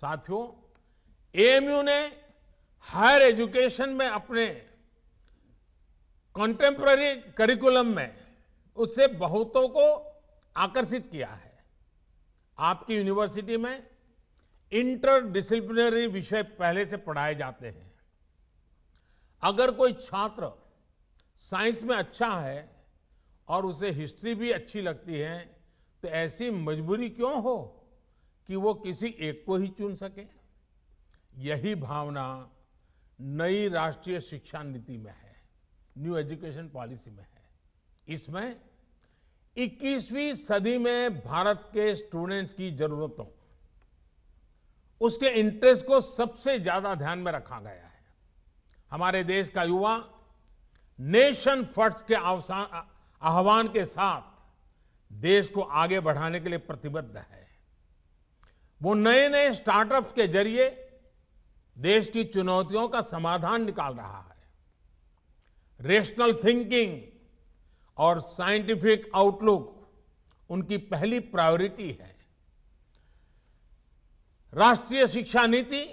साथियों एएमयू ने higher education में अपने कंटेम्प्ररी करिकुलम में उससे बहुतों को आकर्षित किया है आपकी यूनिवर्सिटी में इंटर डिसिप्लिनरी विषय पहले से पढ़ाए जाते हैं अगर कोई छात्र साइंस में अच्छा है और उसे हिस्ट्री भी अच्छी लगती है तो ऐसी मजबूरी क्यों हो कि वो किसी एक को ही चुन सके यही भावना नई राष्ट्रीय शिक्षा नीति में है न्यू एजुकेशन पॉलिसी में है इसमें 21वीं सदी में भारत के स्टूडेंट्स की जरूरतों उसके इंटरेस्ट को सबसे ज्यादा ध्यान में रखा गया है हमारे देश का युवा नेशन फर्स्ट के आह्वान के साथ देश को आगे बढ़ाने के लिए प्रतिबद्ध है वो नए नए स्टार्टअप्स के जरिए देश की चुनौतियों का समाधान निकाल रहा है रेशनल थिंकिंग और साइंटिफिक आउटलुक उनकी पहली प्रायोरिटी है राष्ट्रीय शिक्षा नीति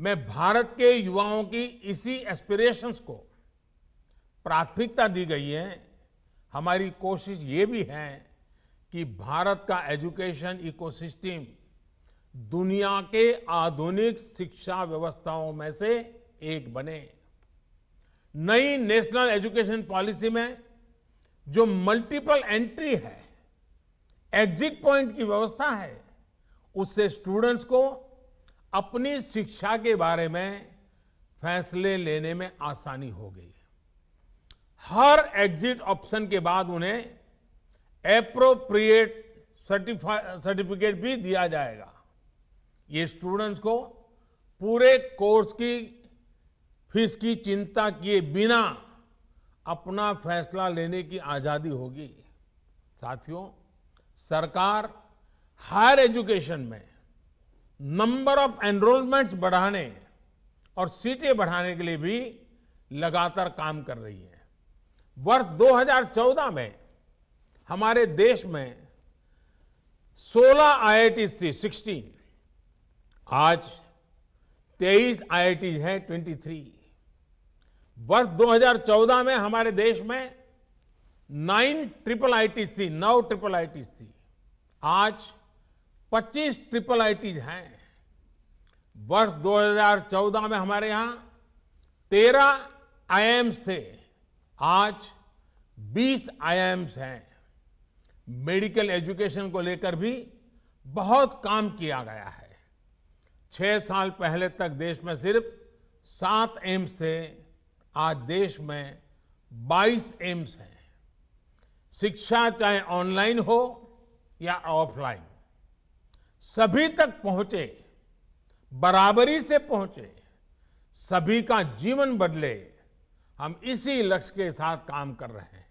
में भारत के युवाओं की इसी एस्पिरेशंस को प्राथमिकता दी गई है हमारी कोशिश ये भी है कि भारत का एजुकेशन इकोसिस्टम दुनिया के आधुनिक शिक्षा व्यवस्थाओं में से एक बने नई नेशनल एजुकेशन पॉलिसी में जो मल्टीपल एंट्री है एग्जिट पॉइंट की व्यवस्था है उससे स्टूडेंट्स को अपनी शिक्षा के बारे में फैसले लेने में आसानी हो गई हर एग्जिट ऑप्शन के बाद उन्हें एप्रोप्रिएट सर्टिफिकेट भी दिया जाएगा ये स्टूडेंट्स को पूरे कोर्स की फीस की चिंता किए बिना अपना फैसला लेने की आजादी होगी साथियों सरकार हायर एजुकेशन में नंबर ऑफ एनरोलमेंट्स बढ़ाने और सीटें बढ़ाने के लिए भी लगातार काम कर रही है वर्ष 2014 में हमारे देश में 16 आईआईटीज थी 16 आज 23 आईआईटीज हैं 23 वर्ष 2014 में हमारे देश में नाइन ट्रिपल आईटीज थी नौ ट्रिपल आईटीज थी आज 25 ट्रिपल आईटीज हैं वर्ष 2014 में हमारे यहां 13 आईएम्स थे आज 20 आईएम्स हैं मेडिकल एजुकेशन को लेकर भी बहुत काम किया गया है छह साल पहले तक देश में सिर्फ सात एम्स थे आज देश में 22 एम्स हैं शिक्षा चाहे ऑनलाइन हो या ऑफलाइन सभी तक पहुंचे बराबरी से पहुंचे सभी का जीवन बदले हम इसी लक्ष्य के साथ काम कर रहे हैं